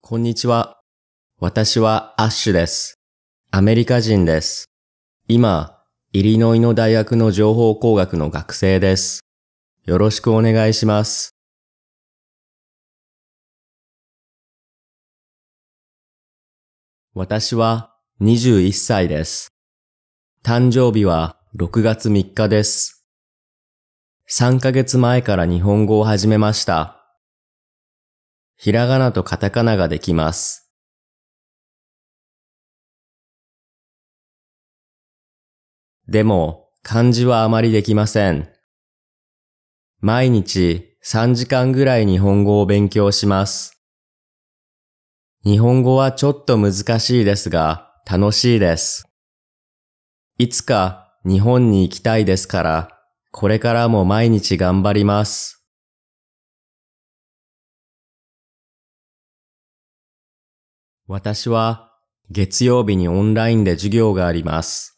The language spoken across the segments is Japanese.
こんにちは。私はアッシュです。アメリカ人です。今、イリノイの大学の情報工学の学生です。よろしくお願いします。私は21歳です。誕生日は6月3日です。3ヶ月前から日本語を始めました。ひらがなとカタカナができます。でも、漢字はあまりできません。毎日3時間ぐらい日本語を勉強します。日本語はちょっと難しいですが、楽しいです。いつか日本に行きたいですから、これからも毎日頑張ります。私は月曜日にオンラインで授業があります。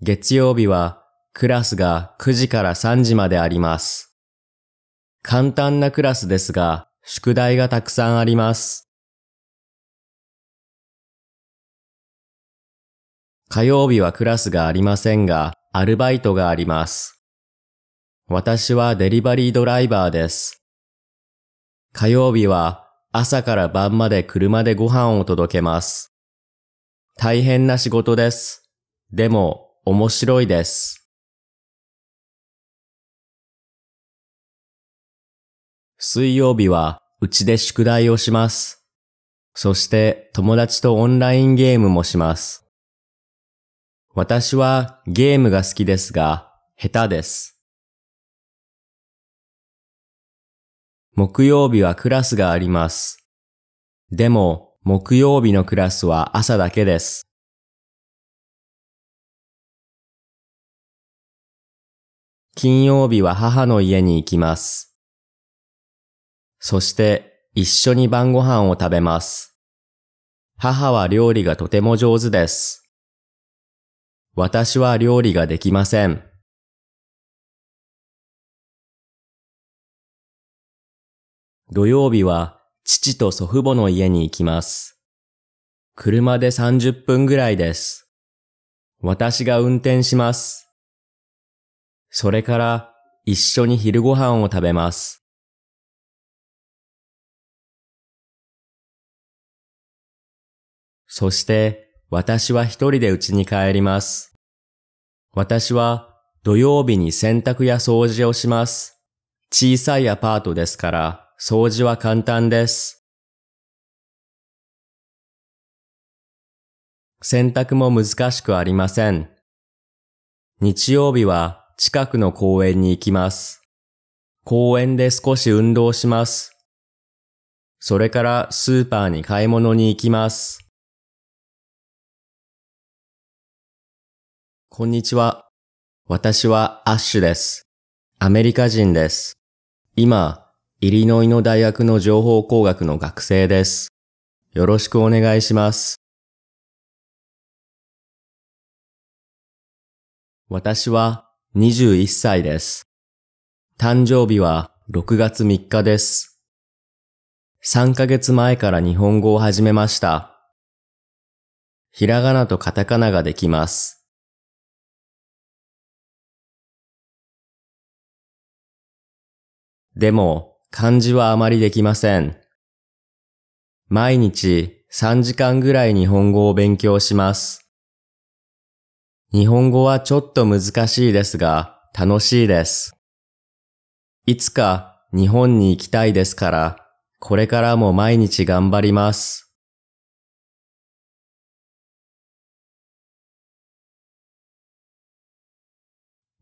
月曜日はクラスが9時から3時まであります。簡単なクラスですが、宿題がたくさんあります。火曜日はクラスがありませんが、アルバイトがあります。私はデリバリードライバーです。火曜日は朝から晩まで車でご飯を届けます。大変な仕事です。でも面白いです。水曜日はうちで宿題をします。そして友達とオンラインゲームもします。私はゲームが好きですが、下手です。木曜日はクラスがあります。でも、木曜日のクラスは朝だけです。金曜日は母の家に行きます。そして一緒に晩ご飯を食べます。母は料理がとても上手です。私は料理ができません。土曜日は父と祖父母の家に行きます。車で30分ぐらいです。私が運転します。それから一緒に昼ご飯を食べます。そして私は一人で家に帰ります。私は土曜日に洗濯や掃除をします。小さいアパートですから掃除は簡単です。洗濯も難しくありません。日曜日は近くの公園に行きます。公園で少し運動します。それからスーパーに買い物に行きます。こんにちは。私はアッシュです。アメリカ人です。今、イリノイの大学の情報工学の学生です。よろしくお願いします。私は21歳です。誕生日は6月3日です。3ヶ月前から日本語を始めました。ひらがなとカタカナができます。でも、漢字はあまりできません。毎日3時間ぐらい日本語を勉強します。日本語はちょっと難しいですが楽しいです。いつか日本に行きたいですから、これからも毎日頑張ります。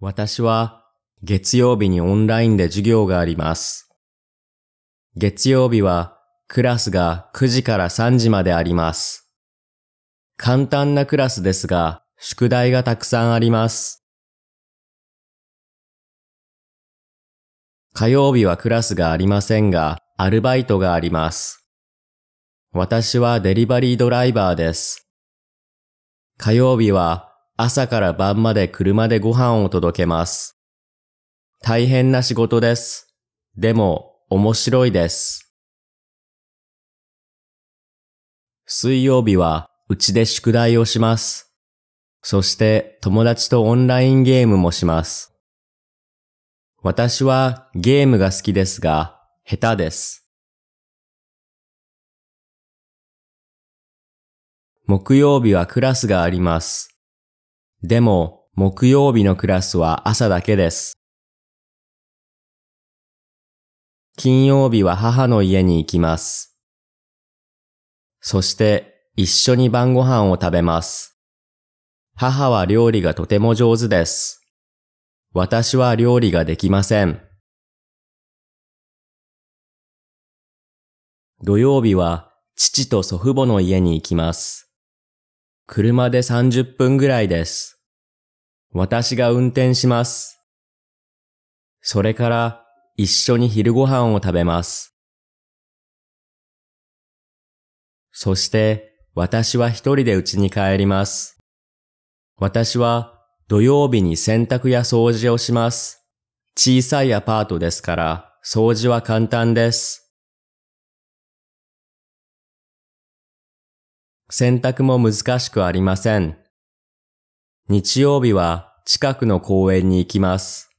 私は月曜日にオンラインで授業があります。月曜日はクラスが9時から3時まであります。簡単なクラスですが、宿題がたくさんあります。火曜日はクラスがありませんが、アルバイトがあります。私はデリバリードライバーです。火曜日は朝から晩まで車でご飯を届けます。大変な仕事です。でも面白いです。水曜日はうちで宿題をします。そして友達とオンラインゲームもします。私はゲームが好きですが、下手です。木曜日はクラスがあります。でも、木曜日のクラスは朝だけです。金曜日は母の家に行きます。そして一緒に晩ご飯を食べます。母は料理がとても上手です。私は料理ができません。土曜日は父と祖父母の家に行きます。車で30分ぐらいです。私が運転します。それから一緒に昼ご飯を食べます。そして私は一人で家に帰ります。私は土曜日に洗濯や掃除をします。小さいアパートですから掃除は簡単です。洗濯も難しくありません。日曜日は近くの公園に行きます。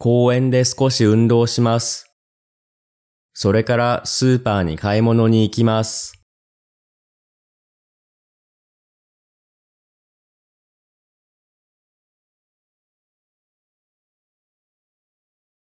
公園で少し運動します。それからスーパーに買い物に行きます。